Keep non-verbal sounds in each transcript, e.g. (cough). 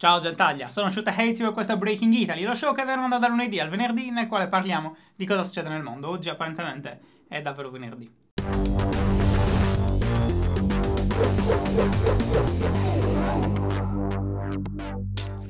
Ciao Gentaglia, sono Shuta Hates e questo è Breaking Italy, lo show che verrà da lunedì al venerdì nel quale parliamo di cosa succede nel mondo. Oggi apparentemente è davvero venerdì.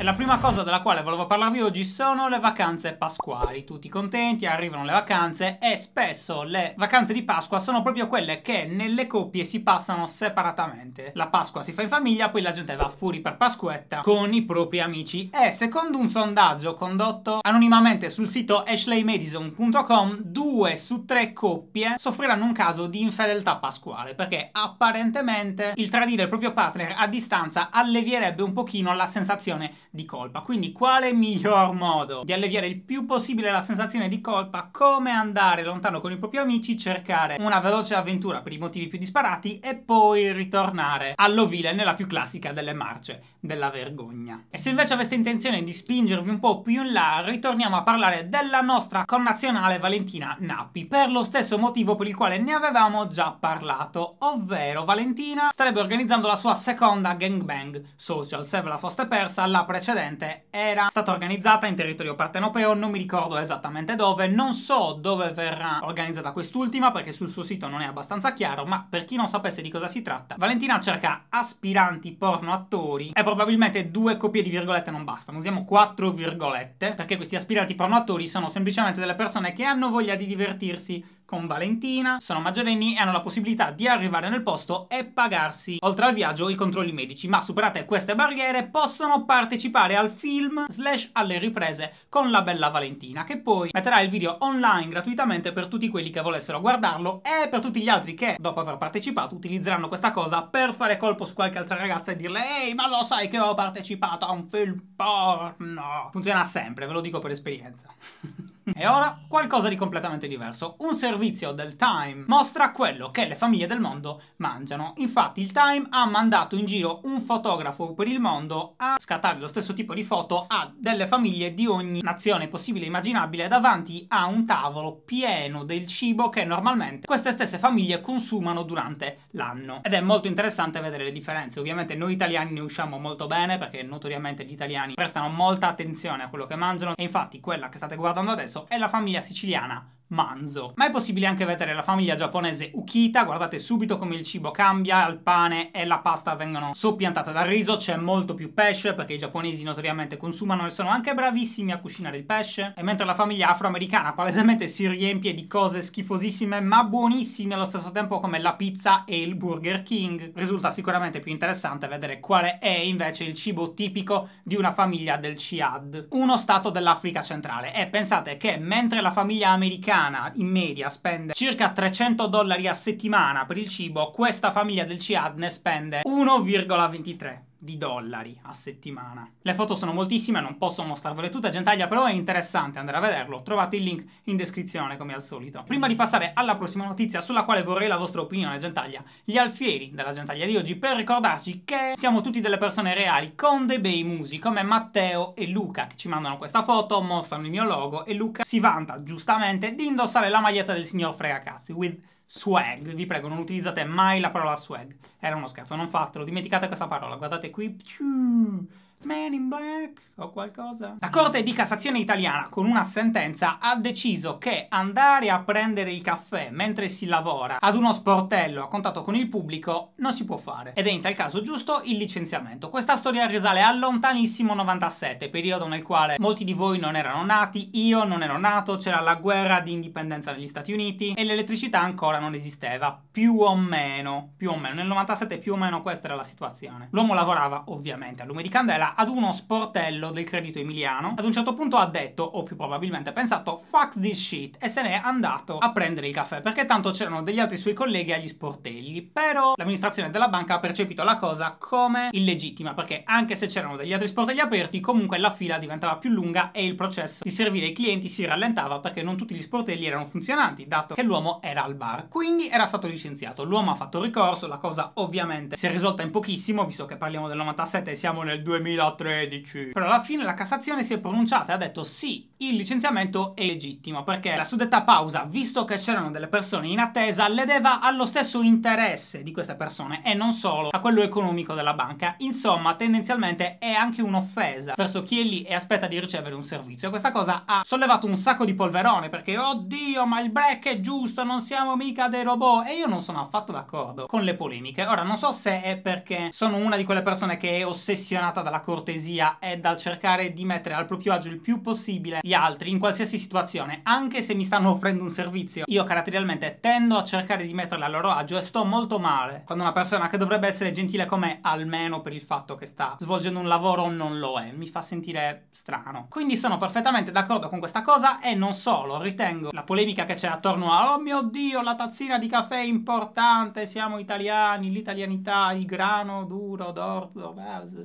la prima cosa della quale volevo parlarvi oggi sono le vacanze pasquali. Tutti contenti, arrivano le vacanze e spesso le vacanze di Pasqua sono proprio quelle che nelle coppie si passano separatamente. La Pasqua si fa in famiglia, poi la gente va fuori per Pasquetta con i propri amici e secondo un sondaggio condotto anonimamente sul sito ashleymedison.com, due su tre coppie soffriranno un caso di infedeltà pasquale perché apparentemente il tradire il proprio partner a distanza allevierebbe un pochino la sensazione di di colpa. Quindi quale miglior modo di alleviare il più possibile la sensazione di colpa? Come andare lontano con i propri amici, cercare una veloce avventura per i motivi più disparati e poi ritornare all'ovile nella più classica delle marce della vergogna. E se invece aveste intenzione di spingervi un po' più in là, ritorniamo a parlare della nostra connazionale Valentina Nappi, per lo stesso motivo per il quale ne avevamo già parlato, ovvero Valentina starebbe organizzando la sua seconda gangbang social, se ve la foste persa, la precedente precedente era stata organizzata in territorio partenopeo, non mi ricordo esattamente dove, non so dove verrà organizzata quest'ultima perché sul suo sito non è abbastanza chiaro, ma per chi non sapesse di cosa si tratta, Valentina cerca aspiranti porno attori e probabilmente due copie di virgolette non bastano, usiamo quattro virgolette perché questi aspiranti porno attori sono semplicemente delle persone che hanno voglia di divertirsi con Valentina, sono maggiorenni e hanno la possibilità di arrivare nel posto e pagarsi, oltre al viaggio, i controlli medici, ma superate queste barriere possono partecipare al film slash alle riprese con la bella Valentina, che poi metterà il video online gratuitamente per tutti quelli che volessero guardarlo e per tutti gli altri che, dopo aver partecipato, utilizzeranno questa cosa per fare colpo su qualche altra ragazza e dirle «Ehi, ma lo sai che ho partecipato a un film porno?» Funziona sempre, ve lo dico per esperienza. (laughs) E ora qualcosa di completamente diverso. Un servizio del Time mostra quello che le famiglie del mondo mangiano. Infatti il Time ha mandato in giro un fotografo per il mondo a scattare lo stesso tipo di foto a delle famiglie di ogni nazione possibile e immaginabile davanti a un tavolo pieno del cibo che normalmente queste stesse famiglie consumano durante l'anno. Ed è molto interessante vedere le differenze. Ovviamente noi italiani ne usciamo molto bene perché notoriamente gli italiani prestano molta attenzione a quello che mangiano e infatti quella che state guardando adesso è la famiglia siciliana manzo. Ma è possibile anche vedere la famiglia giapponese Ukita, guardate subito come il cibo cambia, il pane e la pasta vengono soppiantate dal riso, c'è molto più pesce perché i giapponesi notoriamente consumano e sono anche bravissimi a cucinare il pesce, e mentre la famiglia afroamericana palesemente si riempie di cose schifosissime ma buonissime allo stesso tempo come la pizza e il Burger King. Risulta sicuramente più interessante vedere quale è invece il cibo tipico di una famiglia del Ciad, uno stato dell'Africa centrale. E pensate che mentre la famiglia americana americana in media spende circa 300 dollari a settimana per il cibo, questa famiglia del CIAD ne spende 1,23 di dollari a settimana. Le foto sono moltissime, non posso mostrarvele tutte a gentaglia, però è interessante andare a vederlo. Trovate il link in descrizione come al solito. Prima di passare alla prossima notizia sulla quale vorrei la vostra opinione gentaglia, gli alfieri della gentaglia di oggi per ricordarci che siamo tutti delle persone reali con dei bei musi come Matteo e Luca che ci mandano questa foto, mostrano il mio logo e Luca si vanta giustamente di indossare la maglietta del signor Fregacazzi with swag. Vi prego, non utilizzate mai la parola swag. Era uno scherzo, non fatelo. Dimenticate questa parola. Guardate qui. Più. Man in Black o qualcosa? La Corte di Cassazione italiana con una sentenza ha deciso che andare a prendere il caffè mentre si lavora ad uno sportello a contatto con il pubblico non si può fare ed è in tal caso giusto il licenziamento. Questa storia risale al lontanissimo 97, periodo nel quale molti di voi non erano nati, io non ero nato, c'era la guerra di indipendenza negli Stati Uniti e l'elettricità ancora non esisteva, più o meno, più o meno, nel 97 più o meno questa era la situazione. L'uomo lavorava ovviamente a lume di candela ad uno sportello del credito emiliano. Ad un certo punto ha detto, o più probabilmente ha pensato, fuck this shit, e se n'è andato a prendere il caffè, perché tanto c'erano degli altri suoi colleghi agli sportelli. Però l'amministrazione della banca ha percepito la cosa come illegittima, perché anche se c'erano degli altri sportelli aperti, comunque la fila diventava più lunga e il processo di servire i clienti si rallentava perché non tutti gli sportelli erano funzionanti, dato che l'uomo era al bar. Quindi era stato licenziato. L'uomo ha fatto ricorso, la cosa ovviamente si è risolta in pochissimo, visto che parliamo del 97 e siamo nel 2000 2013. Però alla fine la Cassazione si è pronunciata e ha detto sì, il licenziamento è legittimo perché la suddetta pausa, visto che c'erano delle persone in attesa, le ledeva allo stesso interesse di queste persone e non solo a quello economico della banca. Insomma, tendenzialmente è anche un'offesa verso chi è lì e aspetta di ricevere un servizio. E questa cosa ha sollevato un sacco di polverone perché, oddio, ma il break è giusto, non siamo mica dei robot. E io non sono affatto d'accordo con le polemiche. Ora, non so se è perché sono una di quelle persone che è ossessionata dalla cortesia e dal cercare di mettere al proprio agio il più possibile gli altri in qualsiasi situazione, anche se mi stanno offrendo un servizio. Io caratterialmente tendo a cercare di metterla a loro agio e sto molto male quando una persona che dovrebbe essere gentile con me, almeno per il fatto che sta svolgendo un lavoro, non lo è. Mi fa sentire strano. Quindi sono perfettamente d'accordo con questa cosa e non solo, ritengo la polemica che c'è attorno a oh mio dio, la tazzina di caffè è importante, siamo italiani, l'italianità, il grano duro d'orzo.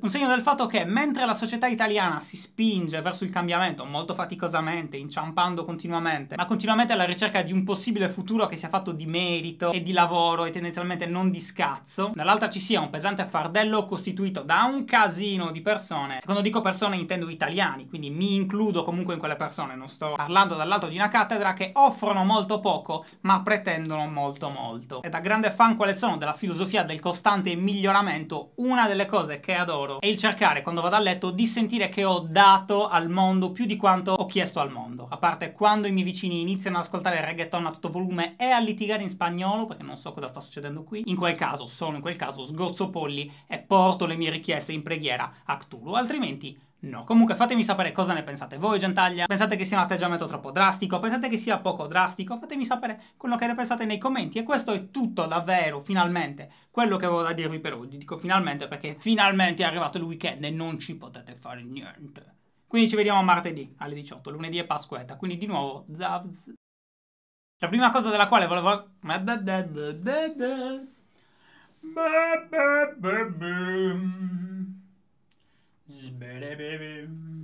Un segno del fatto che mentre la società italiana si spinge verso il cambiamento molto faticoso faticosamente, inciampando continuamente, ma continuamente alla ricerca di un possibile futuro che sia fatto di merito e di lavoro e tendenzialmente non di scazzo, dall'altra ci sia un pesante fardello costituito da un casino di persone, e quando dico persone intendo italiani, quindi mi includo comunque in quelle persone, non sto parlando dall'alto di una cattedra che offrono molto poco ma pretendono molto molto. E da grande fan quale sono della filosofia del costante miglioramento, una delle cose che adoro è il cercare quando vado a letto di sentire che ho dato al mondo più di quanto ho ho chiesto al mondo, a parte quando i miei vicini iniziano ad ascoltare il reggaeton a tutto volume e a litigare in spagnolo, perché non so cosa sta succedendo qui, in quel caso, solo in quel caso, sgozzo polli e porto le mie richieste in preghiera a Cthulhu, altrimenti No, comunque fatemi sapere cosa ne pensate voi, gentaglia. Pensate che sia un atteggiamento troppo drastico? Pensate che sia poco drastico? Fatemi sapere quello che ne pensate nei commenti. E questo è tutto davvero, finalmente, quello che avevo da dirvi per oggi. Dico finalmente perché finalmente è arrivato il weekend e non ci potete fare niente. Quindi ci vediamo martedì alle 18, lunedì è Pasquetta, quindi di nuovo Zavz. La prima cosa della quale volevo...